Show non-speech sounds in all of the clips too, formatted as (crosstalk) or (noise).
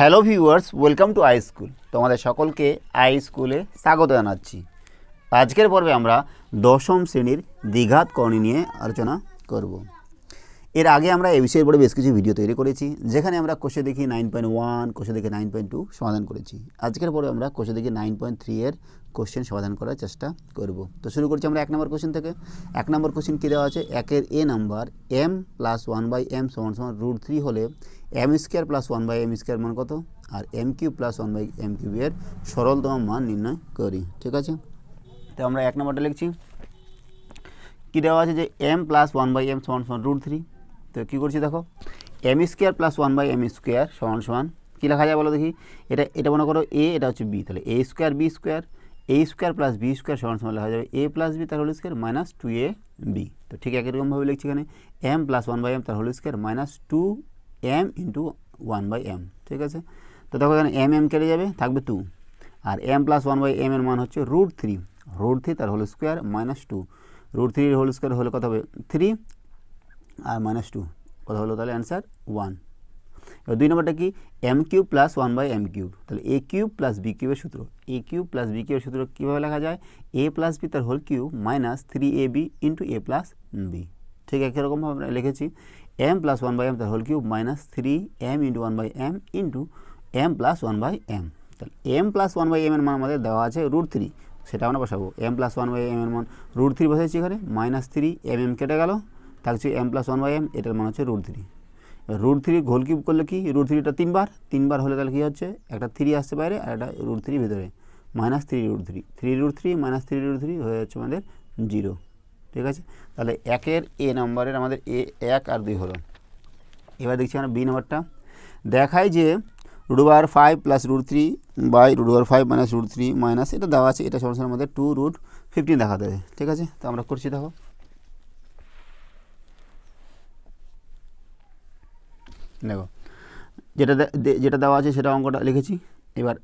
hello viewers welcome to I school তোমাদের সকলকে I স্কুলে স্বাগত জানাচ্ছি আজকের পর্বে আমরা দশম শ্রেণীর দ্বিঘাত কর্ণী নিয়ে আলোচনা করব এর আগে আমরা এ বিষয়ের পরে বেশ কিছু ভিডিও তৈরি করেছি যেখানে আমরা কোষে দেখি নাইন পয়েন্ট ওয়ান কোষে দেখি নাইন পয়েন্ট টু সমাধান করেছি আজকের পরে আমরা কোষে দেখি নাইন পয়েন্ট থ্রি এর কোশ্চেন সমাধান করার চেষ্টা করব তো শুরু করছি আমরা এক নম্বর কোশ্চেন থেকে এক নম্বর কোশ্চেন কী দেওয়া আছে একের A number M plus one by M সমান সমান রুট থ্রি হলে M square plus one by M square মান কত আর M cube plus one by M কিউবের সরলতম মান নির্ণয় করি ঠিক আছে তো আমরা এক নম্বরটা লিখছি কী দেওয়া আছে যে M plus one by M সমান সমান রুট থ্রি তো কী করছি দেখো M square plus one by M square সমান সমান কী লেখা যায় বলো দেখি এটা এটা মনে করো এ এটা হচ্ছে বি তাহলে A square B square A square plus B square সমান সমান লেখা যাবে এ প্লাস বি তার whole square minus two A B তো ঠিক একই রকমভাবে লিখছি এখানে M plus one by M তার whole square minus two M into one by M ঠিক আছে তো দেখো এখানে এম এম কেটে যাবে থাকবে টু আর M plus one by M এর মান হচ্ছে রুট থ্রি রুট থ্রি তার whole square minus two root থ্রির হোল স্কোয়ার হলে কত হবে থ্রি আর মাইনাস টু কত হলো তাহলে অ্যান্সার ওয়ান দুই নম্বরটা কি M cube plus one by M cube তাহলে এ কিউব প্লাস বি কিউবের সূত্র এ কিউব প্লাস বি কিউবের সূত্র কীভাবে লেখা যায় এ প্লাস বি তার whole cube minus three A B into A plus B ঠিক একই রকমভাবে আমরা লিখেছি M plus one by M তার whole cube minus three M into one by M into M plus one by M তাহলে M plus one by M এর মান আমাদের দেওয়া আছে রুট থ্রি সেটা আমরা বসাবো M plus one by M এর মান রুট থ্রি বসাইছি এখানে মাইনাস থ্রি এম এম কেটে গেল থাকছে M plus one by M এটার মান হচ্ছে root three root three whole cube করলে কি রুট থ্রিটা তিনবার তিনবার হলে তাহলে কী হচ্ছে একটা থ্রি আসছে বাইরে আর একটা রুট থ্রি ভিতরে minus three root three three root three minus three root three হয়ে যাচ্ছে আমাদের জিরো ঠিক আছে তাহলে একের এ নম্বরের আমাদের এ এক আর দুই হলো এবার দেখছি আমরা বি নম্বরটা দেখায় যে root over five plus root three by root over five minus root three minus এটা দেওয়া আছে এটা সমস্যার মধ্যে টু রুট ফিফটিন দেখাতে ঠিক আছে তো আমরা করছি দেখো দেখো যেটা যেটা দেওয়া আছে সেটা অঙ্কটা লিখেছি এবার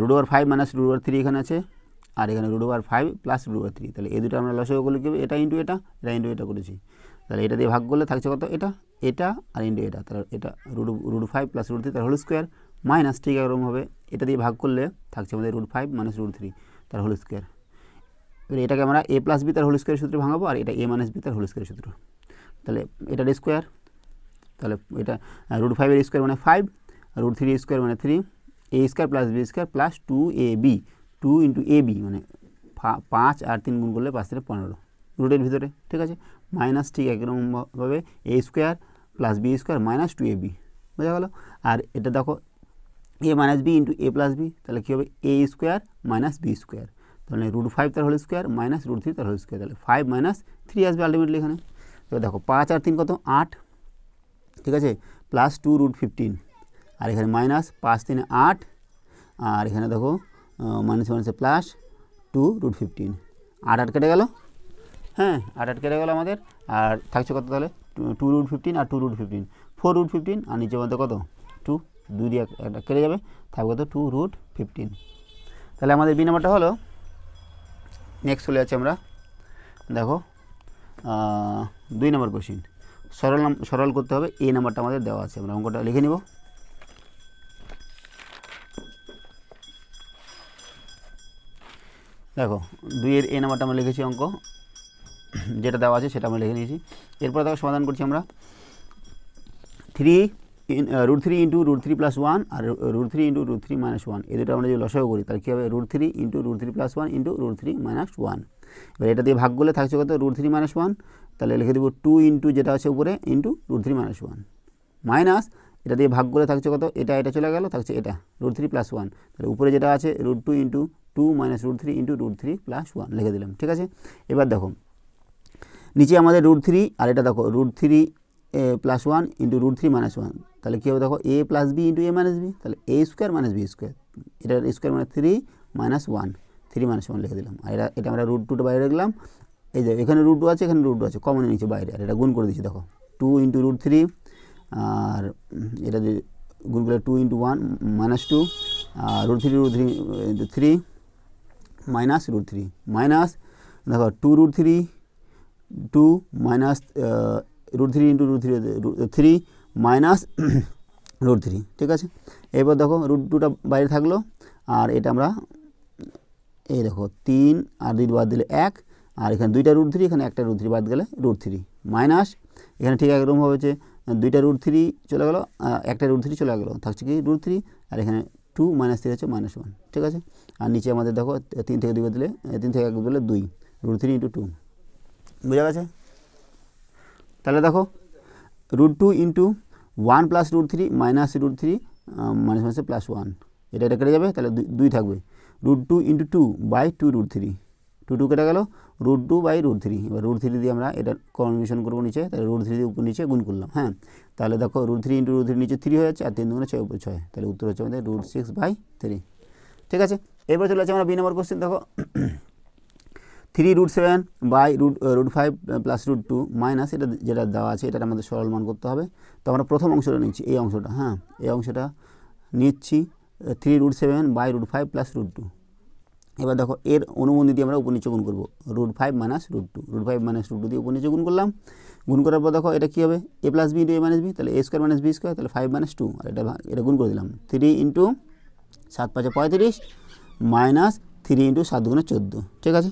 root over five minus root over three এখানে আছে আর এখানে root over five plus root over three তাহলে এই দুটো আমরা লসও করলে কী এটা ইন্টু এটা এটা ইন্টু এটা করেছি তাহলে এটা দিয়ে ভাগ করলে থাকছে কত এটা এটা আর ইন্টু এটা তাহলে এটা root root five plus root three তার হোল স্কোয়ার মাইনাস ঠিক একরকম হবে এটা দিয়ে ভাগ করলে থাকছে আমাদের root five minus root three তার হোল স্কোয়ার এবার এটাকে আমরা এ প্লাস বি তার হোল স্কোয়ার সূত্রে ভাঙাবো আর এটা এ মাইনাস বি তার হোল স্কোয়ার সূত্র তাহলে এটার স্কোয়ার তাহলে এটা রুট ফাইভের স্কোয়ার মানে ফাইভ রুট থ্রি স্কোয়ার মানে three A square plus B square plus two A B two into A B মানে পাঁচ আর তিন গুণ করলে পাঁচ থেকে পনেরো রুটের ভিতরে ঠিক আছে মাইনাস ঠিক একরকমভাবে A square plus B square minus two A B বোঝা গেল আর এটা দেখো A minus B into A plus B তাহলে কী হবে A square minus B square তাহলে রুট ফাইভ তার whole square minus root three তার হোল স্কোয়ার তাহলে ফাইভ মাইনাস থ্রি আসবে আলটিমেটলি এখানে এবার দেখো পাঁচ আর তিন কত আট ঠিক আছে প্লাস টু রুট ফিফটিন আর এখানে মাইনাস পাঁচ তিনে আট আর এখানে দেখো মাইনাস মাইনাসে প্লাস টু রুট ফিফটিন আট আট কেটে গেল হ্যাঁ আট আট কেটে গেল আমাদের আর থাকছে কত তাহলে টু রুট ফিফটিন আর two root fifteen four root fifteen আর নিচে মধ্যে কত টু দুই একটা কেটে যাবে থাকবে কত টু রুট ফিফটিন তাহলে আমাদের বি নাম্বারটা হলো নেক্সট চলে যাচ্ছি আমরা দেখো দুই নম্বর কোশ্চিন সরল সরল করতে হবে এই নাম্বারটা আমাদের দেওয়া আছে আমরা অঙ্কটা লিখে নিব দেখো দুইয়ের এ নাম্বারটা আমরা লিখেছি অঙ্ক যেটা দেওয়া আছে সেটা আমি লিখে নিয়েছি এরপর দেখো সমাধান করছি আমরা three root three into root three plus one আর root three into root three minus one এ দুটো আমরা যদি লসাও করি তাহলে কী হবে root three into root three plus one into root three minus one এবার এটা দিয়ে ভাগ করলে থাকছে কত রুট থ্রি মাইনাস ওয়ান তাহলে লিখে দেবো টু ইন্টু যেটা আছে উপরে into root three minus one minus এটা দিয়ে ভাগ করলে থাকছে কত এটা এটা চলে গেল থাকছে এটা রুট থ্রি প্লাস ওয়ান তাহলে উপরে যেটা আছে root two into two minus root three into root three plus one লিখে দিলাম ঠিক আছে এবার দেখো নিচে আমাদের রুট থ্রি আর এটা দেখো root three plus one into root three minus one তাহলে কী হবে দেখো A plus B into A minus B তাহলে A square minus B square এটা স্কোয়ার মানে three minus one three minus one লিখে দিলাম আর এটা এটা আমরা রুট টুটা বাইরে রাখলাম এই যে এখানে রুট আছে এখানে রুট আছে কমন নিচে বাইরে আর এটা গুণ করে দিচ্ছি দেখো টু ইন্টু রুট থ্রি আর এটা যে গুণ করলে two into one minus two আর root three root three three minus root three minus দেখো two root three two minus root three into root three three minus root three ঠিক আছে এরপর দেখো রুট টুটা বাইরে থাকলো আর এটা আমরা এই দেখো তিন আর দুই বাদ দিলে এক আর এখানে দুইটা রুট থ্রি এখানে একটা রুট থ্রি বাদ গেলে রুট থ্রি মাইনাস এখানে ঠিক একরকমভাবে হচ্ছে দুইটা রুট থ্রি চলে গেলো একটা রুট থ্রি চলে গেলো থাকছে কি রুট থ্রি আর এখানে টু মাইনাস থ্রি হচ্ছে মাইনাস ওয়ান ঠিক আছে আর নিচে আমাদের দেখো তিন থেকে দুই দিলে তিন থেকে এক দিলে দুই রুট থ্রি ইন্টু টু বুঝা গেছে তাহলে দেখো root two into one plus root three minus root three minus মাইনাসে প্লাস ওয়ান এটা এটা কেটে যাবে তাহলে দুই থাকবে root two into two by two root three two two কেটে গেল root two by root three এবার রুট থ্রি দিয়ে আমরা এটা কনভেশন করবো নিচে তাহলে রুট থ্রি দিয়ে উপর নিচে গুণ করলাম হ্যাঁ তাহলে দেখো root three into root three নিচে থ্রি হয়ে যাচ্ছে আর তিন দুগুণে ছয় উপর ছয় তাহলে উত্তর হচ্ছে আমাদের রুট সিক্স বাই থ্রি ঠিক আছে এবার চলে আছে আমরা বি নম্বর কোশ্চেন দেখো three root seven by root root five plus root two minus এটা যেটা দেওয়া আছে এটা আমাদের সরল মান করতে হবে তো আমরা প্রথম অংশটা নিচ্ছি এই অংশটা হ্যাঁ এই অংশটা নিচ্ছি three root seven by root five plus root two এবার দেখো এর অনুবন্ধী দিয়ে আমরা উপনিচে গুণ করবো root five minus root two root five minus root two দিয়ে উপনিচে করলাম গুণ করার পর দেখো এটা কী হবে A plus B into A minus B তাহলে A square minus B square তাহলে ফাইভ মাইনাস টু আর এটা এটা গুণ করে দিলাম থ্রি ইন্টু সাত পাঁচে পঁয়ত্রিশ মাইনাস থ্রি ইন্টু সাত গুণে চোদ্দো ঠিক আছে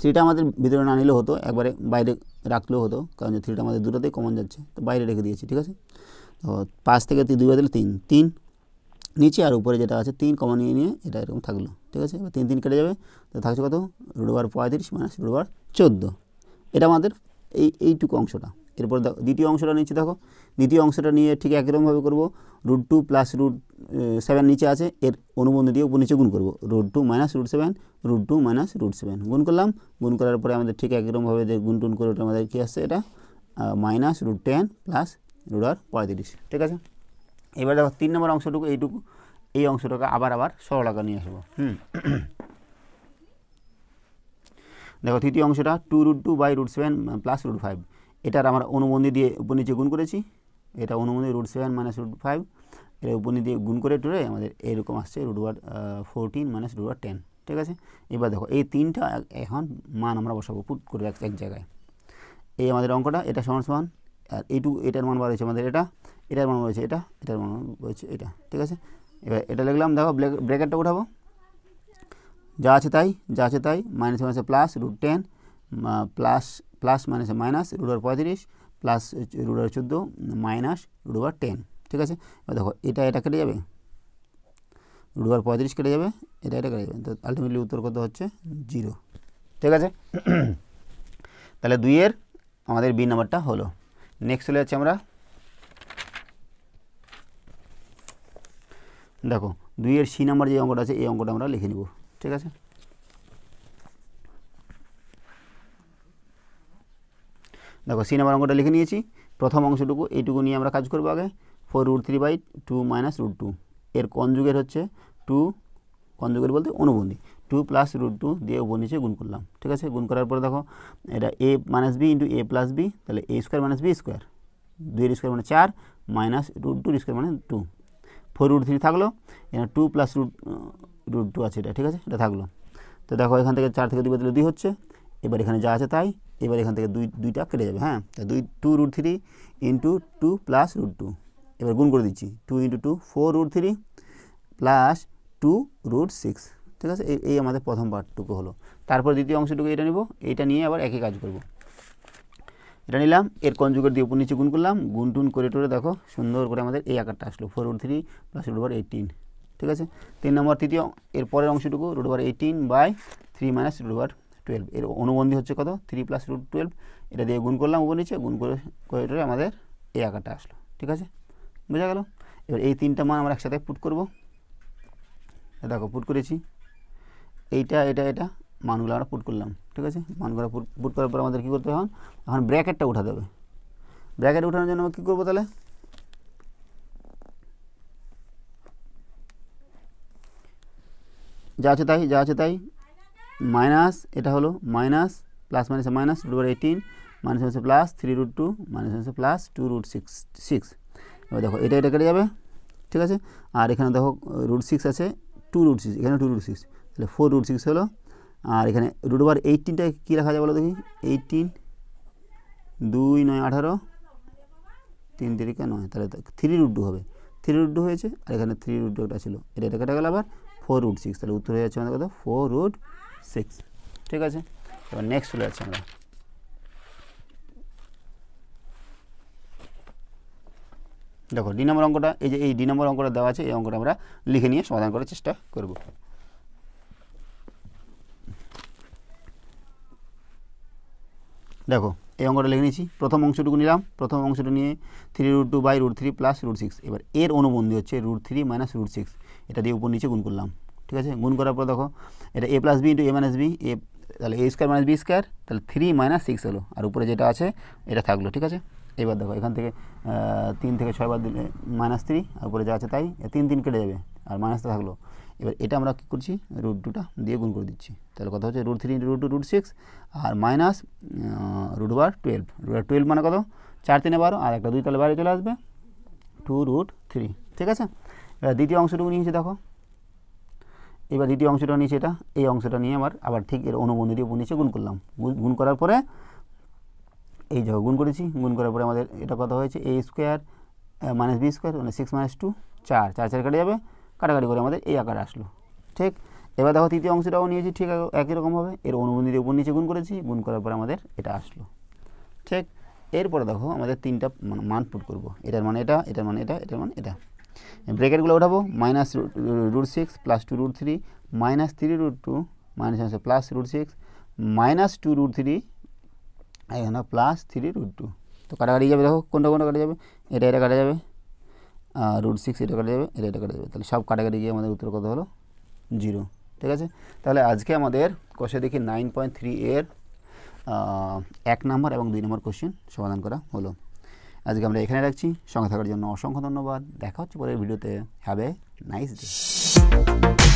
থ্রিটা আমাদের ভিতরে না নিলেও হতো একবারে বাইরে রাখলেও হতো কারণ থ্রিটা আমাদের দুটোতেই কমন যাচ্ছে তো বাইরে রেখে দিয়েছি ঠিক আছে তো পাঁচ থেকে দুই বাদলে তিন তিন নিচে আর উপরে যেটা আছে তিন কমা নিয়ে নিয়ে এটা এরকম থাকলো ঠিক আছে এবার তিন তিন কেটে যাবে তো থাকছে কত রোডবার পঁয়ত্রিশ মাইনাস রোডবার চোদ্দ চোদ্দো এটা আমাদের এই এইটুকু অংশটা এরপর দেখো দ্বিতীয় অংশটা নিচে দেখো দ্বিতীয় অংশটা নিয়ে ঠিক একরকমভাবে করবো root two plus root seven নিচে আছে এর অনুবন্ধ দিয়ে উপর নিচে গুণ করবো root two minus root seven root two minus root seven গুণ করলাম গুণ করার পরে আমাদের ঠিক একরকমভাবে গুণ টুন করে ওটা আমাদের কী আসছে এটা minus root ten plus root আর পঁয়ত্রিশ ঠিক আছে এবার দেখো তিন নম্বর অংশটুকু এইটুকু এই অংশটাকে আবার আবার সরলাকা নিয়ে আসবো হুম দেখো তৃতীয় অংশটা two root two by root seven plus root five এটার আমরা অনুবন্ধী দিয়ে উপর নিচে গুণ করেছি এটা অনুবন্ধী root seven minus root five এটা উপর দিয়ে গুণ করে টুরে আমাদের এরকম আসছে root over fourteen minus root over ten ঠিক আছে এবার দেখো এই তিনটা এখন মান আমরা বসাবো পুট করে রাখছি এক জায়গায় এই আমাদের অঙ্কটা এটা সমান সমান আর এইটু এটার মান বার হয়েছে আমাদের এটা এটার মান রয়েছে এটা এটার মান রয়েছে এটা ঠিক আছে এবার এটা লিখলাম দেখো ব্রেকেটটা উঠাবো যা আছে তাই যা আছে তাই মাইনাস মাইনাসে plus root ten plus plus মাইনাসে মাইনাস রুট ওভার পঁয়ত্রিশ প্লাস রুট ওভার চোদ্দো মাইনাস রুট ওভার টেন ঠিক আছে এবার দেখো এটা এটা কেটে যাবে রুট ওভার পঁয়ত্রিশ কেটে যাবে এটা এটা কেটে যাবে তো আলটিমেটলি উত্তর কত হচ্ছে জিরো ঠিক আছে (clears throat) তাহলে দুইয়ের আমাদের বি নাম্বারটা হলো নেক্সট চলে যাচ্ছি আমরা দেখো দুইয়ের সি নাম্বার যে অঙ্কটা আছে এই অঙ্কটা আমরা লিখে নিব ঠিক আছে দেখো সি নাম্বার অঙ্কটা লিখে নিয়েছি প্রথম অংশটুকু এইটুকু নিয়ে আমরা কাজ করবো আগে four root three by two minus root two এর কনযুগের হচ্ছে টু কনযুগের বলতে অনুবন্ধী টু প্লাস রুট টু দিয়ে উপর গুণ করলাম ঠিক আছে গুণ করার পরে দেখো এটা A minus B into A plus B তাহলে A square minus B square দুইয়ের স্কোয়ার মানে চার মাইনাস রুট টুর স্কোয়ার মানে টু ফোর রুট থ্রি থাকলো এখানে two plus root root two আছে এটা ঠিক আছে এটা থাকলো তো দেখো এখান থেকে চার থেকে দুই বাতিল দুই হচ্ছে এবার এখানে যা আছে তাই এবার এখান থেকে দুই দুইটা কেটে যাবে হ্যাঁ তা দুই two root three into two plus root two এবার গুণ করে দিচ্ছি two into two four root three plus two root six ঠিক আছে এই আমাদের প্রথম পার্টটুকু হলো তারপর দ্বিতীয় অংশটুকু এটা নেব এইটা নিয়ে আবার একই কাজ করব এটা নিলাম এর কনজুগের দিয়ে উপর নিচে গুণ করলাম গুণ টুন করে টোরে দেখো সুন্দর করে আমাদের এই আকারটা আসলো four root three plus root over eighteen ঠিক আছে তিন নম্বর তৃতীয় এর পরের অংশটুকু root over eighteen by three minus root over twelve এর অনুবন্ধী হচ্ছে কত থ্রি প্লাস রুট টুয়েলভ এটা দিয়ে গুণ করলাম উপর নিচে গুণ করে করে আমাদের এই আকারটা আসলো ঠিক আছে বোঝা গেল এবার এই তিনটা মান আমরা একসাথে পুট করব দেখো পুট করেছি এইটা এটা এটা মানগুলো আমরা পুট করলাম ঠিক আছে মানগুলো পুট করার পর আমাদের কী করতে হয় এখন ব্র্যাকেটটা উঠাতে হবে ব্র্যাকেট উঠানোর জন্য আমরা কী করবো তাহলে যা আছে তাই যা আছে তাই মাইনাস এটা হলো মাইনাস প্লাস মাইনাসে minus root over eighteen minus মাইনাসে plus three root two minus মাইনাসে plus two root six six এবার দেখো এটা এটা কেটে যাবে ঠিক আছে আর এখানে দেখো রুট সিক্স আছে টু রুট সিক্স এখানে টু রুট সিক্স তাহলে ফোর রুট সিক্স হলো আর এখানে রুট ওভার এইটিনটা কী রাখা যায় বলো দেখি এইটিন দুই নয় আঠারো তিন তিরিকা নয় তাহলে থ্রি রুট হবে থ্রি রুট হয়েছে আর এখানে থ্রি রুট টু একটা ছিল এটা এটা কেটে গেল আবার ফোর রুট সিক্স তাহলে উত্তর হয়ে যাচ্ছে আমাদের কথা ফোর রুট সিক্স ঠিক আছে এবার নেক্সট চলে যাচ্ছে আমরা দেখো ডি নম্বর অঙ্কটা এই যে এই ডি নম্বর অঙ্কটা দেওয়া আছে এই অঙ্কটা আমরা লিখে নিয়ে সমাধান করার চেষ্টা করব দেখো এই অঙ্কটা লিখে নিয়েছি প্রথম অংশটুকু নিলাম প্রথম অংশটা নিয়ে three root two by root three plus root six এবার এর অনুবন্ধী হচ্ছে root three minus root six এটা দিয়ে উপর নিচে গুণ করলাম ঠিক আছে গুণ করার পর দেখো এটা A plus B into A minus B A তাহলে A square minus B square তাহলে থ্রি মাইনাস সিক্স হলো আর উপরে যেটা আছে এটা থাকলো ঠিক আছে এবার দেখো এখান থেকে তিন থেকে ছয়বার দিলে মাইনাস থ্রি আর উপরে যা আছে তাই তিন তিন কেটে যাবে আর মাইনাসটা থাকলো এবার এটা আমরা কী করছি রুট টুটা দিয়ে গুণ করে দিচ্ছি তাহলে কথা হচ্ছে root three root two root six আর মাইনাস রুট বার টুয়েলভ রুট টুয়েলভ মানে কত চার তিনে বারো আর একটা দুই তাহলে বাইরে চলে আসবে টু রুট থ্রি ঠিক আছে এবার দ্বিতীয় অংশটুকু নিয়েছি দেখো এবার দ্বিতীয় অংশটা নিয়েছি এটা এই অংশটা নিয়ে আমার আবার ঠিক এর অনুবন্ধী গুণ নিচে গুণ করলাম গুণ করার পরে এই যে গুণ করেছি গুণ করার পরে আমাদের এটা কথা হয়েছে A square minus B square মানে সিক্স মাইনাস টু চার চার চার কেটে যাবে কাটাকাটি করে আমাদের এই আকার আসলো ঠিক এবার দেখো তৃতীয় অংশটাও নিয়েছি ঠিক একই রকমভাবে এর অনুবন্ধীর উপর নিচে গুণ করেছি গুণ করার পর আমাদের এটা আসলো ঠিক এরপরে দেখো আমাদের তিনটা মান পুট করবো এটার মানে এটা এটার মানে এটা এটার মানে এটা ব্রেকেটগুলো ওঠাবো minus root six plus two root three minus three root two minus আছে plus root six minus two root three এখানে প্লাস থ্রি রুট টু তো কাটাকাটি যাবে দেখো কোনটা কোনটা কাটা যাবে এটা এটা কাটা যাবে রুট সিক্স এটা কাটা যাবে এটা এটা কাটা যাবে তাহলে সব কাটাকাটি গিয়ে আমাদের উত্তর কত হলো জিরো ঠিক আছে তাহলে আজকে আমাদের কষে দেখি নাইন পয়েন্ট থ্রি এর এক নম্বর এবং দুই নম্বর কোশ্চেন সমাধান করা হলো আজকে আমরা এখানে রাখছি সঙ্গে থাকার জন্য অসংখ্য ধন্যবাদ দেখা হচ্ছে পরের ভিডিওতে হ্যাভ এ নাইস ডে